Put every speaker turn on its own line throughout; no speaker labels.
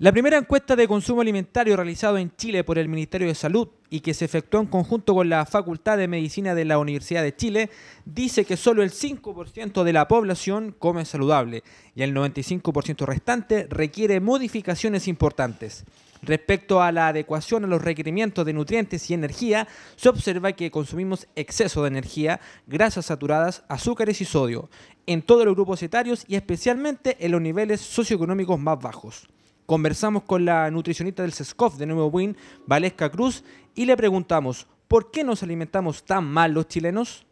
La primera encuesta de consumo alimentario realizada en Chile por el Ministerio de Salud y que se efectuó en conjunto con la Facultad de Medicina de la Universidad de Chile dice que solo el 5% de la población come saludable y el 95% restante requiere modificaciones importantes. Respecto a la adecuación a los requerimientos de nutrientes y energía, se observa que consumimos exceso de energía, grasas saturadas, azúcares y sodio, en todos los grupos etarios y especialmente en los niveles socioeconómicos más bajos. Conversamos con la nutricionista del SESCOF de Nuevo Win, Valesca Cruz, y le preguntamos, ¿por qué nos alimentamos tan mal los chilenos?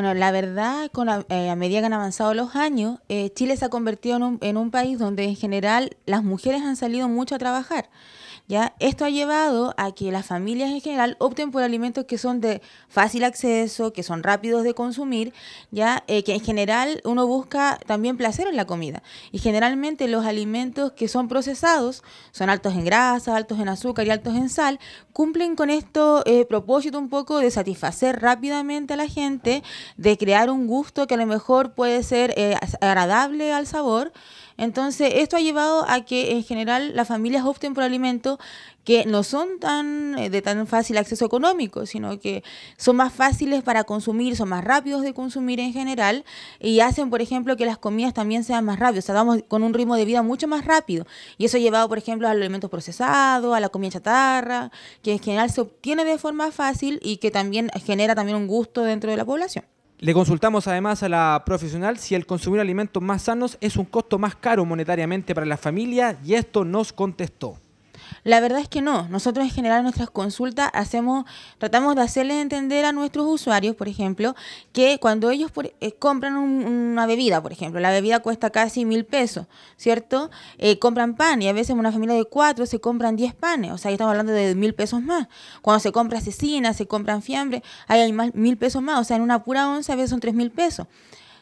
Bueno, la verdad, con eh, a medida que han avanzado los años, eh, Chile se ha convertido en un, país donde en general las mujeres han salido mucho a trabajar. ¿ya? Esto ha llevado a que las familias en general opten por alimentos que son de fácil acceso, que son rápidos de consumir, ¿ya? Eh, que en general uno busca también placer en la comida. Y generalmente los alimentos que son procesados, son altos en grasa, altos en azúcar y altos en sal, cumplen con esto propósito un poco de satisfacer rápidamente a la gente de crear un gusto que a lo mejor puede ser eh, agradable al sabor. Entonces, esto ha llevado a que en general las familias opten por alimentos que no son tan eh, de tan fácil acceso económico, sino que son más fáciles para consumir, son más rápidos de consumir en general y hacen, por ejemplo, que las comidas también sean más rápidas, o sea, vamos con un ritmo de vida mucho más rápido. Y eso ha llevado, por ejemplo, a los alimentos procesados, a la comida chatarra, que en general se obtiene de forma fácil y que también genera también un gusto dentro de la población.
Le consultamos además a la profesional si el consumir alimentos más sanos es un costo más caro monetariamente para la familia y esto nos contestó.
La verdad es que no. Nosotros en general en nuestras consultas hacemos, tratamos de hacerles entender a nuestros usuarios, por ejemplo, que cuando ellos eh, compran una bebida, por ejemplo, la bebida cuesta casi mil pesos, ¿cierto? Eh, compran pan y a veces una familia de cuatro se compran diez panes, o sea, estamos hablando de mil pesos más. Cuando se compra cecina, se compran fiambre, hay más, mil pesos más, o sea, en una pura onza a veces son tres mil pesos.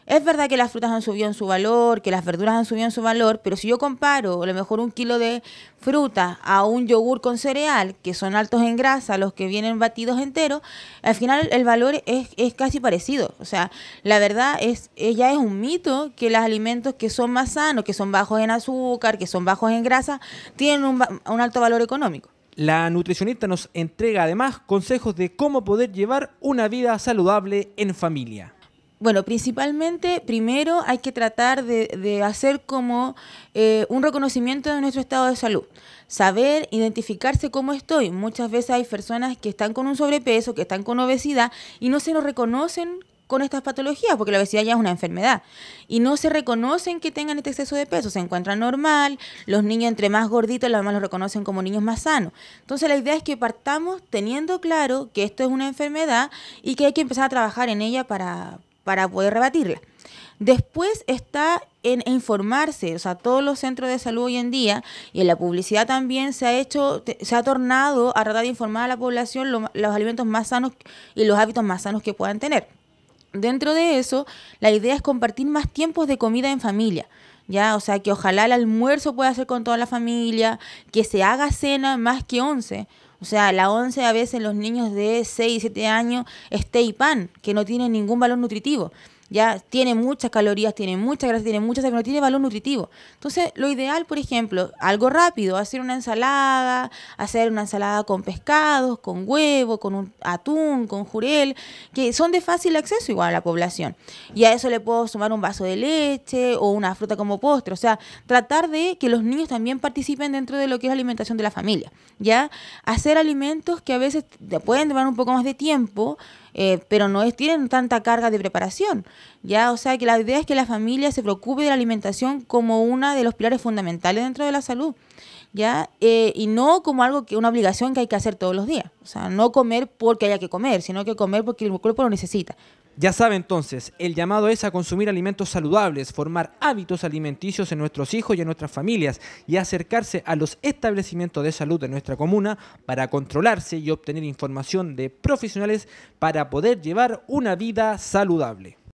Es verdad que las frutas han subido en su valor, que las verduras han subido en su valor, pero si yo comparo a lo mejor un kilo de fruta a un yogur con cereal, que son altos en grasa, los que vienen batidos enteros, al final el valor es, casi parecido. O sea, la verdad es, ya es un mito que los alimentos que son más sanos, que son bajos en azúcar, que son bajos en grasa, tienen un alto valor
económico. La nutricionista nos entrega además consejos de cómo poder llevar una vida saludable en familia. Bueno, principalmente, primero hay que tratar
de, hacer como eh, un reconocimiento de nuestro estado de salud. Saber identificarse cómo estoy. Muchas veces hay personas que están con un sobrepeso, que están con obesidad y no se nos reconocen con estas patologías, porque la obesidad ya es una enfermedad. Y no se reconocen que tengan este exceso de peso, se encuentran normal, los niños entre más gorditos, las mamás los reconocen como niños más sanos. Entonces la idea es que partamos teniendo claro que esto es una enfermedad y que hay que empezar a trabajar en ella para, para poder rebatirla. Después está en informarse, o sea, todos los centros de salud hoy en día y en la publicidad también se ha hecho, se ha tornado a tratar de informar a la población los alimentos más sanos y los hábitos más sanos que puedan tener. Dentro de eso, la idea es compartir más tiempos de comida en familia. ¿ya? O sea, que ojalá el almuerzo pueda ser con toda la familia, que se haga cena más que once. O sea, la once a veces los niños de 6, 7 años es y pan, que no tienen ningún valor nutritivo ya tiene muchas calorías, tiene mucha grasa, tiene muchas pero no tiene valor nutritivo. Entonces, lo ideal, por ejemplo, algo rápido, hacer una ensalada, hacer una ensalada con pescados, con huevo, con un atún, con jurel, que son de fácil acceso igual a la población. Y a eso le puedo sumar un vaso de leche o una fruta como postre, o sea, tratar de que los niños también participen dentro de lo que es la alimentación de la familia, ¿ya? Hacer alimentos que a veces pueden tomar un poco más de tiempo, eh, pero no es, tienen tanta carga de preparación. ¿ya? O sea que la idea es que la familia se preocupe de la alimentación como uno de los pilares fundamentales dentro de la salud. ¿ya? Eh, y no como algo que una obligación que hay que hacer todos los días. O sea, no comer porque haya que comer, sino que comer porque el cuerpo
lo necesita. Ya sabe entonces, el llamado es a consumir alimentos saludables, formar hábitos alimenticios en nuestros hijos y en nuestras familias y acercarse a los establecimientos de salud de nuestra comuna para controlarse y obtener información de profesionales para poder llevar una vida saludable.